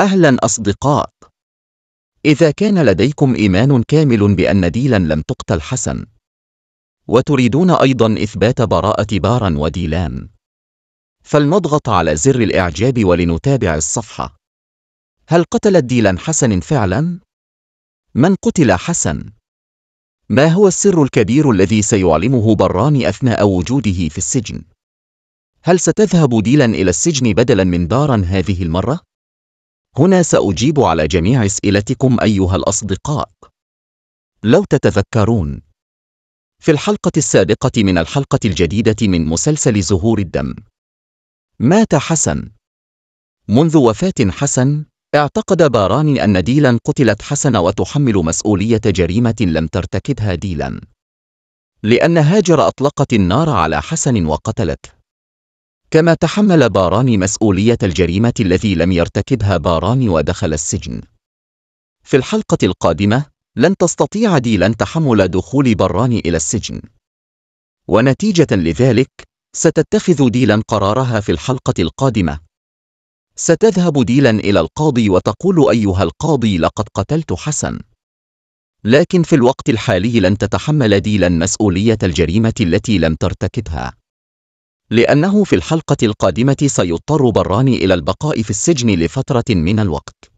أهلا أصدقاء إذا كان لديكم إيمان كامل بأن ديلا لم تقتل حسن وتريدون أيضا إثبات براءة بارا وديلان فلنضغط على زر الإعجاب ولنتابع الصفحة هل قتلت ديلا حسن فعلا؟ من قتل حسن؟ ما هو السر الكبير الذي سيعلمه بران أثناء وجوده في السجن؟ هل ستذهب ديلا إلى السجن بدلا من بارا هذه المرة؟ هنا سأجيب على جميع أسئلتكم أيها الأصدقاء لو تتذكرون في الحلقة السابقة من الحلقة الجديدة من مسلسل زهور الدم مات حسن منذ وفاة حسن اعتقد باران أن ديلا قتلت حسن وتحمل مسؤولية جريمة لم ترتكبها ديلا لأن هاجر أطلقت النار على حسن وقتلته كما تحمل باراني مسؤولية الجريمة التي لم يرتكبها باراني ودخل السجن في الحلقة القادمة لن تستطيع ديلان تحمل دخول براني إلى السجن ونتيجة لذلك ستتخذ ديلان قرارها في الحلقة القادمة ستذهب ديلان إلى القاضي وتقول أيها القاضي لقد قتلت حسن لكن في الوقت الحالي لن تتحمل ديلان مسؤولية الجريمة التي لم ترتكبها لأنه في الحلقة القادمة سيضطر براني إلى البقاء في السجن لفترة من الوقت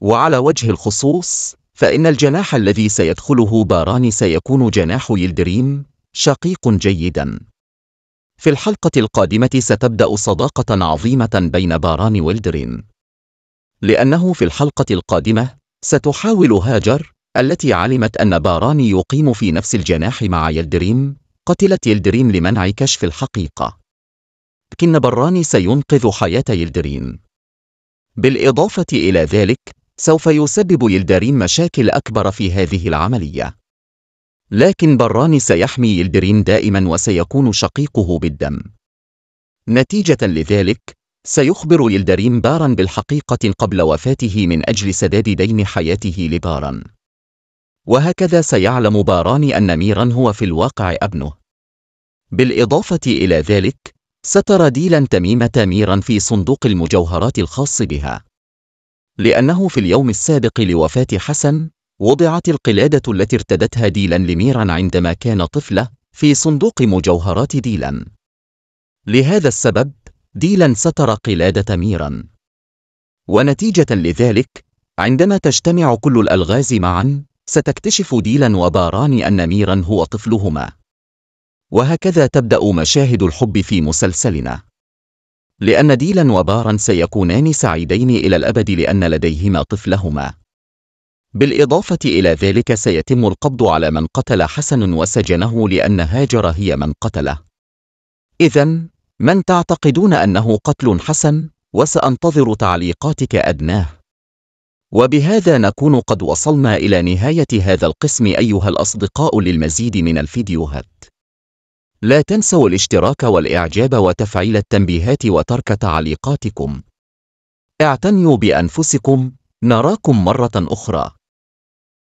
وعلى وجه الخصوص فإن الجناح الذي سيدخله باراني سيكون جناح يلدريم شقيق جيدا في الحلقة القادمة ستبدأ صداقة عظيمة بين باراني ويلدريم لأنه في الحلقة القادمة ستحاول هاجر التي علمت أن باراني يقيم في نفس الجناح مع يلدريم قتلت يلدرين لمنع كشف الحقيقة لكن براني سينقذ حياة يلدرين بالإضافة إلى ذلك سوف يسبب يلدرين مشاكل أكبر في هذه العملية لكن براني سيحمي يلدرين دائما وسيكون شقيقه بالدم نتيجة لذلك سيخبر يلدرين بارن بالحقيقة قبل وفاته من أجل سداد دين حياته لبارن وهكذا سيعلم باران أن ميران هو في الواقع ابنه بالإضافة إلى ذلك، سترى ديلا تميمة ميرا في صندوق المجوهرات الخاص بها لأنه في اليوم السابق لوفاة حسن وضعت القلادة التي ارتدتها ديلا لميرا عندما كان طفلة في صندوق مجوهرات ديلا لهذا السبب ديلا ستر قلادة ميرا ونتيجة لذلك عندما تجتمع كل الألغاز معا ستكتشف ديلا وباران أن ميرا هو طفلهما وهكذا تبدأ مشاهد الحب في مسلسلنا لأن ديلا وبارا سيكونان سعيدين إلى الأبد لأن لديهما طفلهما بالإضافة إلى ذلك سيتم القبض على من قتل حسن وسجنه لأن هاجر هي من قتله إذا من تعتقدون أنه قتل حسن؟ وسأنتظر تعليقاتك أدناه وبهذا نكون قد وصلنا إلى نهاية هذا القسم أيها الأصدقاء للمزيد من الفيديوهات لا تنسوا الاشتراك والإعجاب وتفعيل التنبيهات وترك تعليقاتكم اعتنوا بأنفسكم نراكم مرة أخرى